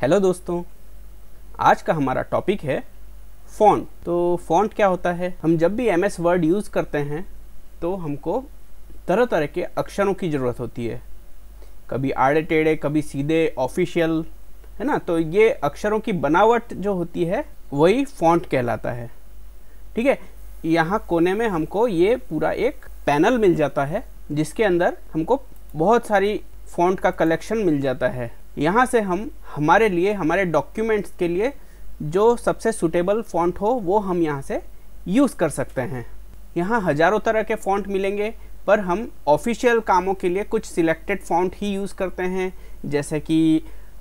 hello दोस्तों आज का हमारा टॉपिक है फ़ॉन्ट तो फ़ॉन्ट क्या होता है हम जब भी एम एस वर्ड यूज़ करते हैं तो हमको तरह तरह के अक्षरों की ज़रूरत होती है कभी आड़े टेढ़े कभी सीधे ऑफिशियल है ना तो ये अक्षरों की बनावट जो होती है वही फ़ॉन्ट कहलाता है ठीक है यहाँ कोने में हमको ये पूरा एक पैनल मिल जाता है जिसके अंदर हमको बहुत सारी फ़ॉन्ट का कलेक्शन मिल जाता है यहाँ से हम हमारे लिए हमारे डॉक्यूमेंट्स के लिए जो सबसे सुटेबल फॉन्ट हो वो हम यहाँ से यूज़ कर सकते हैं यहाँ हज़ारों तरह के फॉन्ट मिलेंगे पर हम ऑफिशियल कामों के लिए कुछ सिलेक्टेड फॉन्ट ही यूज़ करते हैं जैसे कि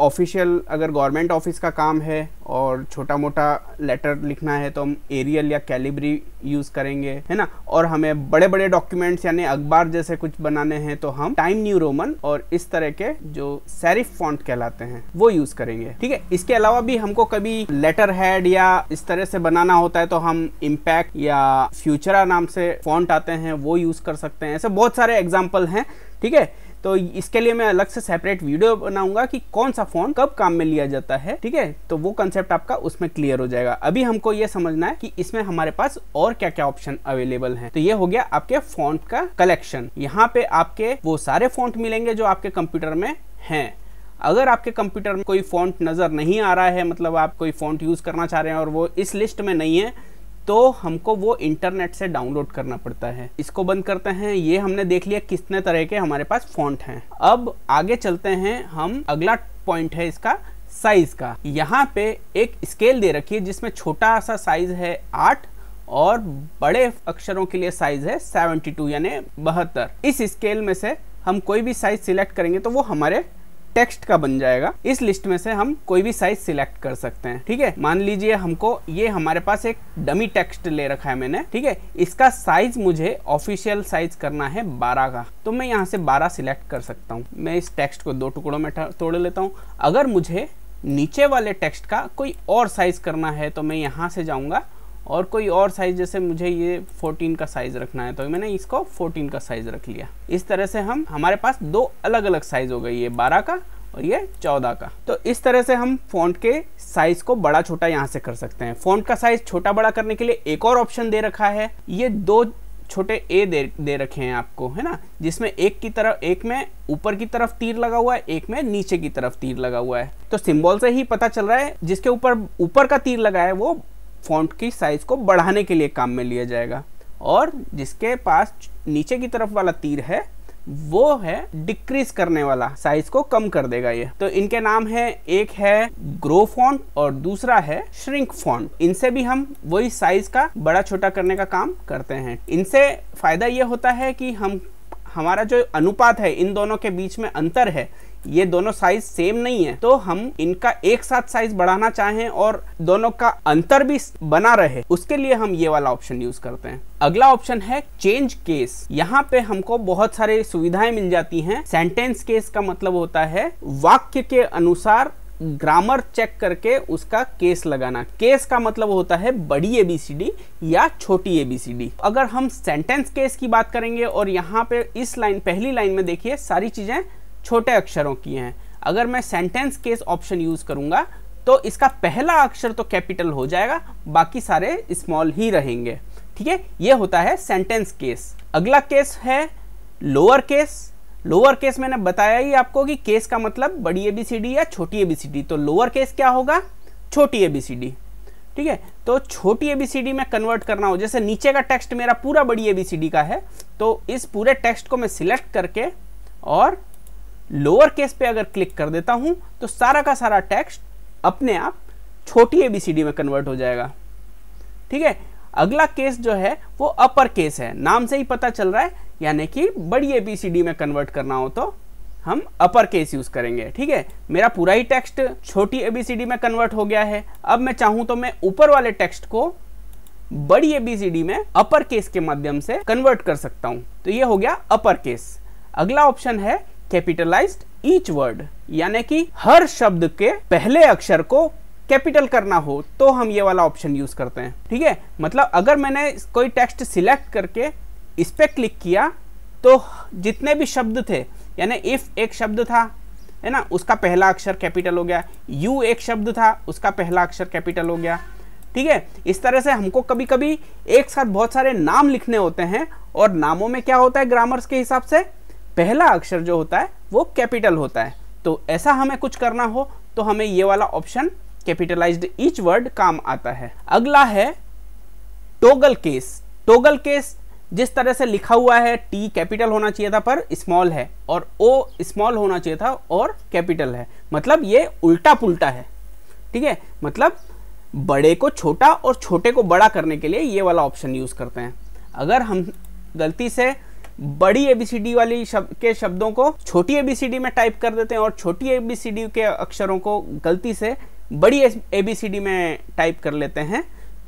ऑफिशियल अगर गवर्नमेंट ऑफिस का काम है और छोटा मोटा लेटर लिखना है तो हम एरियल या कैलिब्री यूज़ करेंगे है ना और हमें बड़े बड़े डॉक्यूमेंट्स यानी अखबार जैसे कुछ बनाने हैं तो हम टाइम न्यू रोमन और इस तरह के जो सेरिफ फॉन्ट कहलाते हैं वो यूज़ करेंगे ठीक है इसके अलावा भी हमको कभी लेटर हेड या इस तरह से बनाना होता है तो हम इम्पैक्ट या फ्यूचरा नाम से फॉन्ट आते हैं वो यूज़ कर सकते हैं ऐसे बहुत सारे एग्जाम्पल हैं ठीक है तो इसके लिए मैं अलग से सेपरेट वीडियो बनाऊंगा कि कौन सा फ़ोन कब काम में लिया जाता है ठीक है तो वो कंसेप्ट आपका उसमें क्लियर हो जाएगा अभी हमको ये समझना है कि इसमें हमारे पास और क्या क्या ऑप्शन अवेलेबल है तो ये हो गया आपके फोन का कलेक्शन यहाँ पे आपके वो सारे फोन मिलेंगे जो आपके कंप्यूटर में हैं अगर आपके कंप्यूटर में कोई फोन नज़र नहीं आ रहा है मतलब आप कोई फोन यूज़ करना चाह रहे हैं और वो इस लिस्ट में नहीं है तो हमको वो इंटरनेट से डाउनलोड करना पड़ता है इसको बंद करते हैं ये हमने देख लिया कितने तरह के हमारे पास फॉन्ट हैं अब आगे चलते हैं हम अगला पॉइंट है इसका साइज का यहाँ पे एक स्केल दे रखी है जिसमें छोटा सा साइज है आठ और बड़े अक्षरों के लिए साइज है सेवेंटी यानी बहत्तर इस स्केल में से हम कोई भी साइज सिलेक्ट करेंगे तो वो हमारे टेक्स्ट का बन जाएगा इस लिस्ट में से हम कोई भी साइज सिलेक्ट कर सकते हैं ठीक है मान लीजिए हमको ये हमारे पास एक डमी टेक्स्ट ले रखा है मैंने ठीक है इसका साइज मुझे ऑफिशियल साइज करना है बारह का तो मैं यहाँ से बारह सिलेक्ट कर सकता हूँ मैं इस टेक्स्ट को दो टुकड़ों में तोड़ लेता हूँ अगर मुझे नीचे वाले टेक्स्ट का कोई और साइज करना है तो मैं यहाँ से जाऊँगा और कोई और साइज़ जैसे मुझे ये 14 का साइज़ रखना है तो मैंने इसको 14 का साइज़ रख लिया इस तरह से हम हमारे पास दो अलग अलग साइज़ हो गई ये 12 का और ये 14 का तो इस तरह से हम फॉन्ट के साइज़ को बड़ा छोटा यहाँ से कर सकते हैं फॉन्ट का साइज़ छोटा बड़ा करने के लिए एक और ऑप्शन दे रखा है ये दो छोटे ए दे दे रखे हैं आपको है ना जिसमें एक की तरफ एक में ऊपर की तरफ तीर लगा हुआ है एक में नीचे की तरफ तीर लगा हुआ है तो सिंबल से ही पता चल रहा है जिसके ऊपर ऊपर का तीर लगा है वो फॉन्ट की साइज़ को बढ़ाने के लिए काम में लिया जाएगा और जिसके पास नीचे की तरफ वाला तीर है वो है डिक्रीज करने वाला साइज को कम कर देगा ये तो इनके नाम है एक है ग्रो फॉन्ट और दूसरा है श्रिंक फॉन्ट इनसे भी हम वही साइज का बड़ा छोटा करने का काम करते हैं इनसे फायदा ये होता है कि हम हमारा जो अनुपात है इन दोनों के बीच में अंतर है ये दोनों साइज सेम नहीं है तो हम इनका एक साथ साइज बढ़ाना चाहें और दोनों का अंतर भी बना रहे उसके लिए हम ये वाला ऑप्शन यूज करते हैं अगला ऑप्शन है चेंज केस यहाँ पे हमको बहुत सारी सुविधाएं मिल जाती हैं सेंटेंस केस का मतलब होता है वाक्य के अनुसार ग्रामर चेक करके उसका केस लगाना केस का मतलब होता है बड़ी एबीसीडी या छोटी एबीसीडी अगर हम सेंटेंस केस की बात करेंगे और यहाँ पे इस लाइन पहली लाइन में देखिए सारी चीजें छोटे अक्षरों की हैं अगर मैं सेंटेंस केस ऑप्शन यूज करूंगा तो इसका पहला अक्षर तो कैपिटल हो जाएगा बाकी सारे स्मॉल ही रहेंगे ठीक है ये होता है सेंटेंस केस अगला केस है लोअर केस लोअर केस मैंने बताया ही आपको कि केस का मतलब बड़ी एबीसीडी या छोटी एबीसीडी तो लोअर केस क्या होगा छोटी एबीसीडी ठीक है तो छोटी एबीसीडी में कन्वर्ट करना हो जैसे नीचे का टेक्स्ट मेरा पूरा बड़ी एबीसीडी का है तो इस पूरे टेक्स्ट को मैं सिलेक्ट करके और लोअर केस पे अगर क्लिक कर देता हूं तो सारा का सारा टेक्स्ट अपने आप छोटी एबीसीडी में कन्वर्ट हो जाएगा ठीक है अगला केस जो है वो अपर केस है नाम से ही पता चल रहा है यानी कि बड़ी एबीसीडी में कन्वर्ट करना हो तो हम अपर केस यूज़ करेंगे ठीक है मेरा पूरा ही टेक्स्ट छोटी एबीसीडी में कन्वर्ट हो गया है अब मैं चाहूं तो मैं ऊपर वाले टेक्स्ट को बड़ी एबीसीडी में अपर केस के माध्यम से कन्वर्ट कर सकता हूं तो ये हो गया अपर केस अगला ऑप्शन है कैपिटलाइज्ड ईच वर्ड यानी कि हर शब्द के पहले अक्षर को कैपिटल करना हो तो हम ये वाला ऑप्शन यूज करते हैं ठीक है मतलब अगर मैंने कोई टेक्स्ट सिलेक्ट करके इस पर क्लिक किया तो जितने भी शब्द थे यानी इफ एक शब्द था है ना उसका पहला अक्षर कैपिटल हो गया यू एक शब्द था उसका पहला अक्षर कैपिटल हो गया ठीक है इस तरह से हमको कभी कभी एक साथ बहुत सारे नाम लिखने होते हैं और नामों में क्या होता है ग्रामर्स के हिसाब से पहला अक्षर जो होता है वो कैपिटल होता है तो ऐसा हमें कुछ करना हो तो हमें ये वाला ऑप्शन कैपिटलाइज्ड ईच वर्ड काम आता है अगला है टोगल केस टोगल केस जिस तरह से लिखा हुआ है टी कैपिटल होना चाहिए था पर स्मॉल है और ओ स्मॉल होना चाहिए था और कैपिटल है मतलब ये उल्टा पुल्टा है ठीक है मतलब बड़े को छोटा और छोटे को बड़ा करने के लिए ये वाला ऑप्शन यूज़ करते हैं अगर हम गलती से बड़ी एबीसीडी वाली शब, के शब्दों को छोटी एबीसीडी में टाइप कर देते हैं और छोटी एबीसीडी के अक्षरों को गलती से बड़ी एबीसीडी में टाइप कर लेते हैं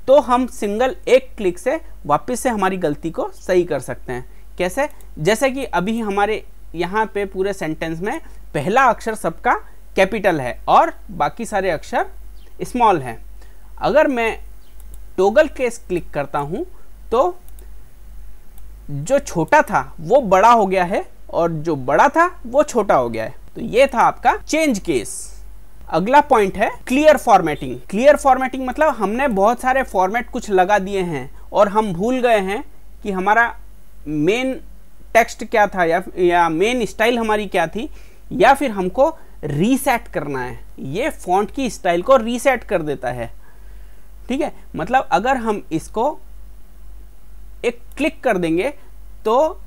तो हम सिंगल एक क्लिक से वापस से हमारी गलती को सही कर सकते हैं कैसे जैसे कि अभी हमारे यहाँ पे पूरे सेंटेंस में पहला अक्षर सबका कैपिटल है और बाकी सारे अक्षर स्मॉल हैं अगर मैं टोगल केस क्लिक करता हूँ तो जो छोटा था वो बड़ा हो गया है और जो बड़ा था वो छोटा हो गया है तो ये था आपका चेंज केस अगला पॉइंट है क्लियर फॉर्मेटिंग क्लियर फॉर्मेटिंग मतलब हमने बहुत सारे फॉर्मेट कुछ लगा दिए हैं और हम भूल गए हैं कि हमारा मेन टेक्स्ट क्या था या या मेन स्टाइल हमारी क्या थी या फिर हमको रीसेट करना है ये फॉन्ट की स्टाइल को रीसेट कर देता है ठीक है मतलब अगर हम इसको एक क्लिक कर देंगे तो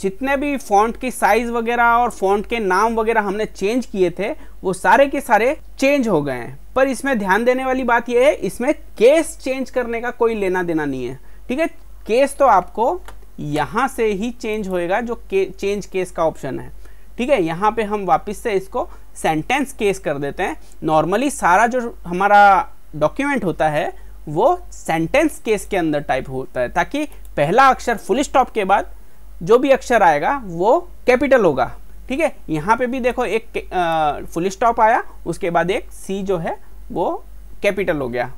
जितने भी फॉन्ट की साइज़ वगैरह और फॉन्ट के नाम वगैरह हमने चेंज किए थे वो सारे के सारे चेंज हो गए हैं पर इसमें ध्यान देने वाली बात यह है इसमें केस चेंज करने का कोई लेना देना नहीं है ठीक है केस तो आपको यहाँ से ही चेंज होएगा जो के, चेंज केस का ऑप्शन है ठीक है यहाँ पे हम वापस से इसको सेंटेंस केस कर देते हैं नॉर्मली सारा जो हमारा डॉक्यूमेंट होता है वो सेंटेंस केस के अंदर टाइप होता है ताकि पहला अक्षर फुल स्टॉप के बाद जो भी अक्षर आएगा वो कैपिटल होगा ठीक है यहाँ पे भी देखो एक फुल स्टॉप आया उसके बाद एक सी जो है वो कैपिटल हो गया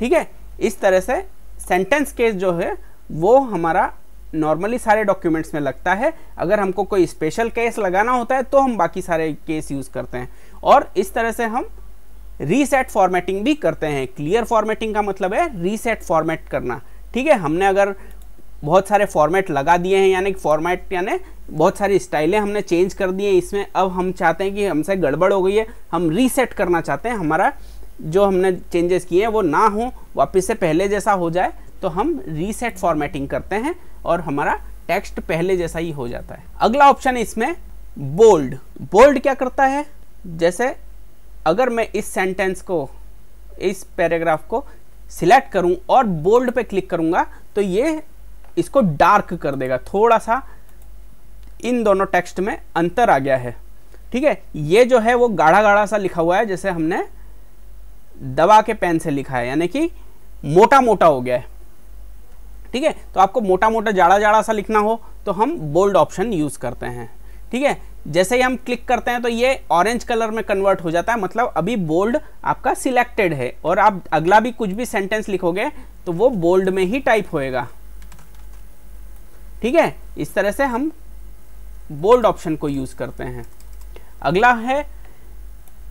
ठीक है इस तरह से सेंटेंस केस जो है वो हमारा नॉर्मली सारे डॉक्यूमेंट्स में लगता है अगर हमको कोई स्पेशल केस लगाना होता है तो हम बाकी सारे केस यूज़ करते हैं और इस तरह से हम रीसेट फॉर्मेटिंग भी करते हैं क्लियर फॉर्मेटिंग का मतलब है रीसेट फॉर्मेट करना ठीक है हमने अगर बहुत सारे फॉर्मेट लगा दिए हैं यानी फॉर्मेट यानी बहुत सारी स्टाइलें हमने चेंज कर दी हैं इसमें अब हम चाहते हैं कि हमसे गड़बड़ हो गई है हम रीसेट करना चाहते हैं हमारा जो हमने चेंजेस किए हैं वो ना हो वापस से पहले जैसा हो जाए तो हम रीसेट फॉर्मेटिंग करते हैं और हमारा टेक्स्ट पहले जैसा ही हो जाता है अगला ऑप्शन इसमें बोल्ड बोल्ड क्या करता है जैसे अगर मैं इस सेंटेंस को इस पैराग्राफ को सिलेक्ट करूं और बोल्ड पे क्लिक करूंगा तो ये इसको डार्क कर देगा थोड़ा सा इन दोनों टेक्स्ट में अंतर आ गया है ठीक है ये जो है वो गाढ़ा गाढ़ा सा लिखा हुआ है जैसे हमने दवा के पेन से लिखा है यानी कि मोटा मोटा हो गया है ठीक है तो आपको मोटा मोटा जाड़ा जाड़ा सा लिखना हो तो हम बोल्ड ऑप्शन यूज़ करते हैं ठीक है जैसे ही हम क्लिक करते हैं तो ये ऑरेंज कलर में कन्वर्ट हो जाता है मतलब अभी बोल्ड आपका सिलेक्टेड है और आप अगला भी कुछ भी सेंटेंस लिखोगे तो वो बोल्ड में ही टाइप होएगा ठीक है इस तरह से हम बोल्ड ऑप्शन को यूज़ करते हैं अगला है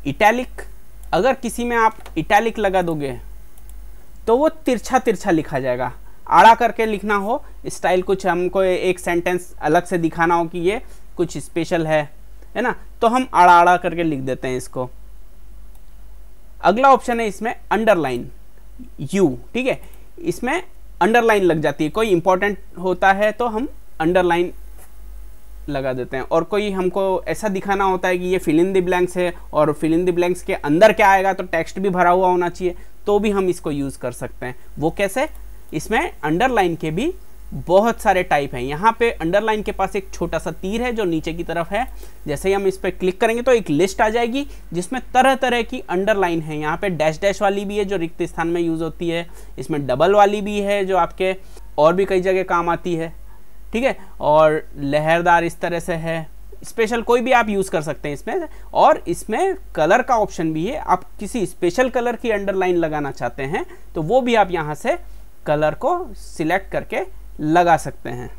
इटैलिक अगर किसी में आप इटैलिक लगा दोगे तो वो तिरछा तिरछा लिखा जाएगा आड़ा करके लिखना हो स्टाइल कुछ हमको एक सेंटेंस अलग से दिखाना हो कि ये कुछ स्पेशल है है ना तो हम आड़ा आड़ा करके लिख देते हैं इसको अगला ऑप्शन है इसमें अंडरलाइन यू ठीक है इसमें अंडरलाइन लग जाती है कोई इंपॉर्टेंट होता है तो हम अंडरलाइन लगा देते हैं और कोई हमको ऐसा दिखाना होता है कि ये फिल इन द ब्लैंक्स है और फिल इन द ब्लैंक्स के अंदर क्या आएगा तो टेक्स्ट भी भरा हुआ होना चाहिए तो भी हम इसको यूज़ कर सकते हैं वो कैसे इसमें अंडरलाइन के भी बहुत सारे टाइप हैं यहाँ पे अंडरलाइन के पास एक छोटा सा तीर है जो नीचे की तरफ है जैसे ही हम इस पर क्लिक करेंगे तो एक लिस्ट आ जाएगी जिसमें तरह तरह की अंडरलाइन है यहाँ पे डैश डैश वाली भी है जो रिक्त स्थान में यूज़ होती है इसमें डबल वाली भी है जो आपके और भी कई जगह काम आती है ठीक है और लहरदार इस तरह से है स्पेशल कोई भी आप यूज़ कर सकते हैं इसमें और इसमें कलर का ऑप्शन भी है आप किसी स्पेशल कलर की अंडरलाइन लगाना चाहते हैं तो वो भी आप यहाँ से कलर को सिलेक्ट करके लगा सकते हैं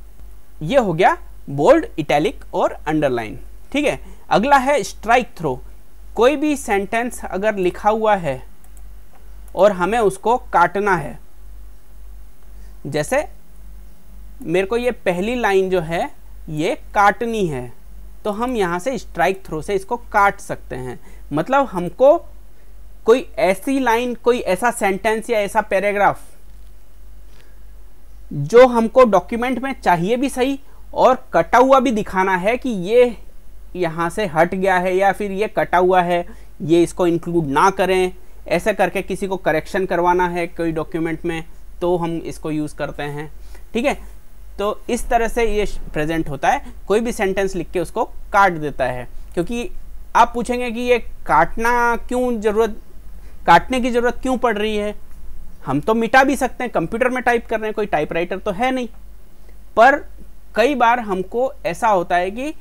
ये हो गया बोल्ड इटैलिक और अंडरलाइन ठीक है अगला है स्ट्राइक थ्रो कोई भी सेंटेंस अगर लिखा हुआ है और हमें उसको काटना है जैसे मेरे को ये पहली लाइन जो है ये काटनी है तो हम यहाँ से स्ट्राइक थ्रो से इसको काट सकते हैं मतलब हमको कोई ऐसी लाइन कोई ऐसा सेंटेंस या ऐसा पैराग्राफ जो हमको डॉक्यूमेंट में चाहिए भी सही और कटा हुआ भी दिखाना है कि ये यहाँ से हट गया है या फिर ये कटा हुआ है ये इसको इंक्लूड ना करें ऐसे करके किसी को करेक्शन करवाना है कोई डॉक्यूमेंट में तो हम इसको यूज़ करते हैं ठीक है तो इस तरह से ये प्रेजेंट होता है कोई भी सेंटेंस लिख के उसको काट देता है क्योंकि आप पूछेंगे कि ये काटना क्यों ज़रूरत काटने की ज़रूरत क्यों पड़ रही है हम तो मिटा भी सकते हैं कंप्यूटर में टाइप कर रहे हैं कोई टाइपराइटर तो है नहीं पर कई बार हमको ऐसा होता है कि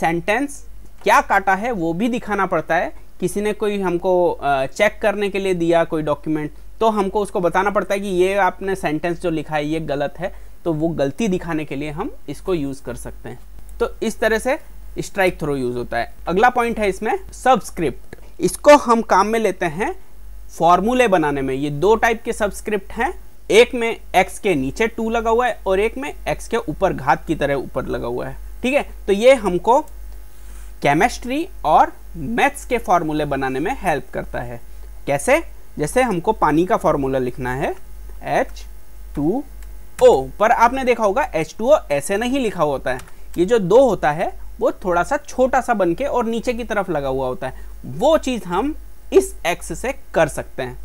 सेंटेंस क्या काटा है वो भी दिखाना पड़ता है किसी ने कोई हमको चेक करने के लिए दिया कोई डॉक्यूमेंट तो हमको उसको बताना पड़ता है कि ये आपने सेंटेंस जो लिखा है ये गलत है तो वो गलती दिखाने के लिए हम इसको यूज़ कर सकते हैं तो इस तरह से स्ट्राइक थ्रो यूज़ होता है अगला पॉइंट है इसमें सबस्क्रिप्ट इसको हम काम में लेते हैं फॉर्मूले बनाने में ये दो टाइप के सब्सक्रिप्ट हैं एक में x के नीचे टू लगा हुआ है और एक में x के ऊपर घात की तरह ऊपर लगा हुआ है ठीक है तो ये हमको केमिस्ट्री और मैथ्स के फॉर्मूले बनाने में हेल्प करता है कैसे जैसे हमको पानी का फॉर्मूला लिखना है एच टू ओ पर आपने देखा होगा एच टू ओ ऐसे नहीं लिखा होता है ये जो दो होता है वो थोड़ा सा छोटा सा बन के और नीचे की तरफ लगा हुआ होता है वो चीज़ हम इस एक्स से कर सकते हैं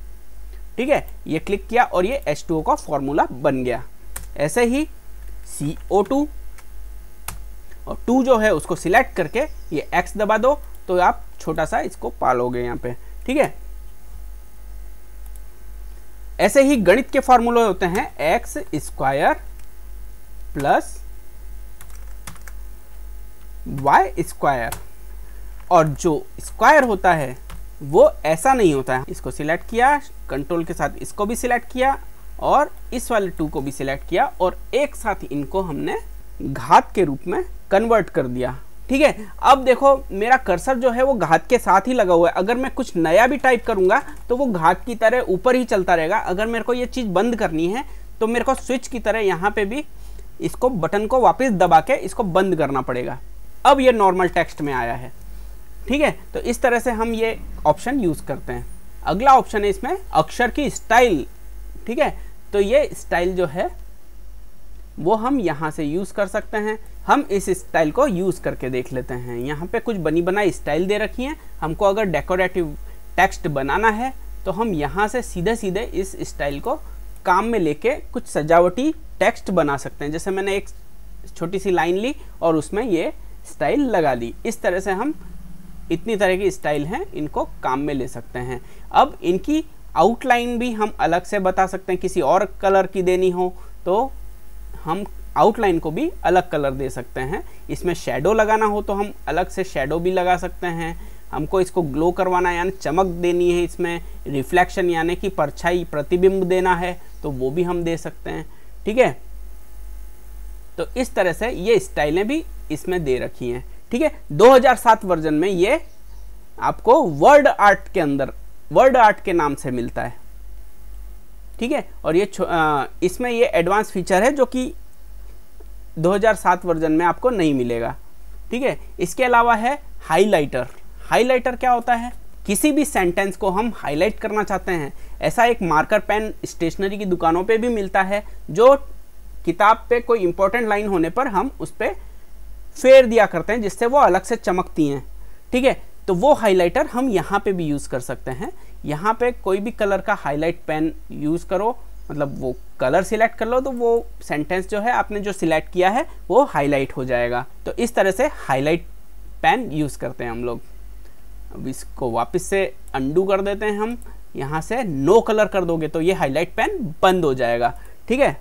ठीक है ये क्लिक किया और ये एच टू ओ का फॉर्मूला बन गया ऐसे ही सी ओ टू और टू जो है उसको सिलेक्ट करके ये एक्स दबा दो तो आप छोटा सा इसको पालोगे यहाँ पे ठीक है ऐसे ही गणित के फॉर्मूले होते हैं x square plus y square और जो स्क्वायर होता है वो ऐसा नहीं होता है इसको सिलेक्ट किया कंट्रोल के साथ इसको भी सिलेक्ट किया और इस वाले टू को भी सिलेक्ट किया और एक साथ इनको हमने घात के रूप में कन्वर्ट कर दिया ठीक है अब देखो मेरा कर्सर जो है वो घात के साथ ही लगा हुआ है अगर मैं कुछ नया भी टाइप करूंगा तो वो घात की तरह ऊपर ही चलता रहेगा अगर मेरे को ये चीज़ बंद करनी है तो मेरे को स्विच की तरह यहाँ पे भी इसको बटन को वापस दबा के इसको बंद करना पड़ेगा अब ये नॉर्मल टेक्स्ट में आया है ठीक है तो इस तरह से हम ये ऑप्शन यूज़ करते हैं अगला ऑप्शन है इसमें अक्षर की स्टाइल ठीक है तो ये स्टाइल जो है वो हम यहाँ से यूज़ कर सकते हैं हम इस स्टाइल को यूज़ करके देख लेते हैं यहाँ पे कुछ बनी बनाई स्टाइल दे रखी है हमको अगर डेकोरेटिव टेक्स्ट बनाना है तो हम यहाँ से सीधे सीधे इस स्टाइल को काम में लेके कुछ सजावटी टेक्स्ट बना सकते हैं जैसे मैंने एक छोटी सी लाइन ली और उसमें ये स्टाइल लगा दी इस तरह से हम इतनी तरह की स्टाइल हैं इनको काम में ले सकते हैं अब इनकी आउटलाइन भी हम अलग से बता सकते हैं किसी और कलर की देनी हो तो हम आउटलाइन को भी अलग कलर दे सकते हैं इसमें शेडो लगाना हो तो हम अलग से शेडो भी लगा सकते हैं हमको इसको ग्लो करवाना यानी चमक देनी है इसमें रिफ्लेक्शन यानी कि परछाई प्रतिबिंब देना है तो वो भी हम दे सकते हैं ठीक है तो इस तरह से ये स्टाइलें भी इसमें दे रखी हैं ठीक है 2007 वर्जन में ये आपको वर्ड आर्ट के अंदर वर्ड आर्ट के नाम से मिलता है ठीक है और ये आ, इसमें ये एडवांस फीचर है जो कि 2007 वर्जन में आपको नहीं मिलेगा ठीक है इसके अलावा है हाइलाइटर हाइलाइटर क्या होता है किसी भी सेंटेंस को हम हाईलाइट करना चाहते हैं ऐसा एक मार्कर पेन स्टेशनरी की दुकानों पे भी मिलता है जो किताब पे कोई इंपॉर्टेंट लाइन होने पर हम उस पर फेर दिया करते हैं जिससे वो अलग से चमकती हैं ठीक है तो वो हाइलाइटर हम यहाँ पे भी यूज़ कर सकते हैं यहाँ पे कोई भी कलर का हाईलाइट पेन यूज़ करो मतलब वो कलर सिलेक्ट कर लो तो वो सेंटेंस जो है आपने जो सिलेक्ट किया है वो हाईलाइट हो जाएगा तो इस तरह से हाईलाइट पेन यूज़ करते हैं हम लोग अब इसको वापस से अंडू कर देते हैं हम यहाँ से नो कलर कर दोगे तो ये हाईलाइट पेन बंद हो जाएगा ठीक है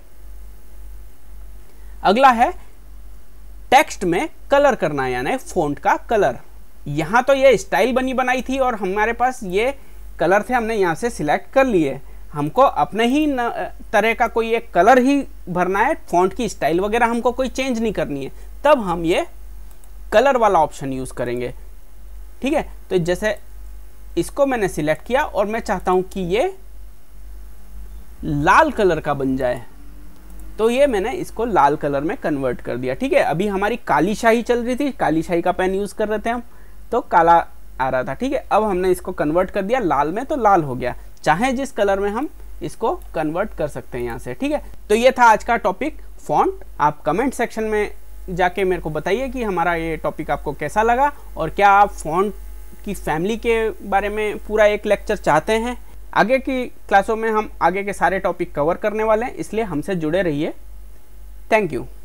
अगला है टेक्स्ट में कलर करना है यानी फोन का कलर यहाँ तो ये स्टाइल बनी बनाई थी और हमारे पास ये कलर थे हमने यहाँ से सिलेक्ट कर लिए हमको अपने ही तरह का कोई एक कलर ही भरना है फॉन्ट की स्टाइल वगैरह हमको कोई चेंज नहीं करनी है तब हम ये कलर वाला ऑप्शन यूज़ करेंगे ठीक है तो जैसे इसको मैंने सिलेक्ट किया और मैं चाहता हूँ कि ये लाल कलर का बन जाए तो ये मैंने इसको लाल कलर में कन्वर्ट कर दिया ठीक है अभी हमारी काली शाही चल रही थी काली शाही का पेन यूज़ कर रहे थे हम तो काला आ रहा था ठीक है अब हमने इसको कन्वर्ट कर दिया लाल में तो लाल हो गया चाहे जिस कलर में हम इसको कन्वर्ट कर सकते हैं यहाँ से ठीक है तो ये था आज का टॉपिक फॉन्ट आप कमेंट सेक्शन में जाके मेरे को बताइए कि हमारा ये टॉपिक आपको कैसा लगा और क्या आप फॉन्ट की फैमिली के बारे में पूरा एक लेक्चर चाहते हैं आगे की क्लासों में हम आगे के सारे टॉपिक कवर करने वाले हैं इसलिए हमसे जुड़े रहिए थैंक यू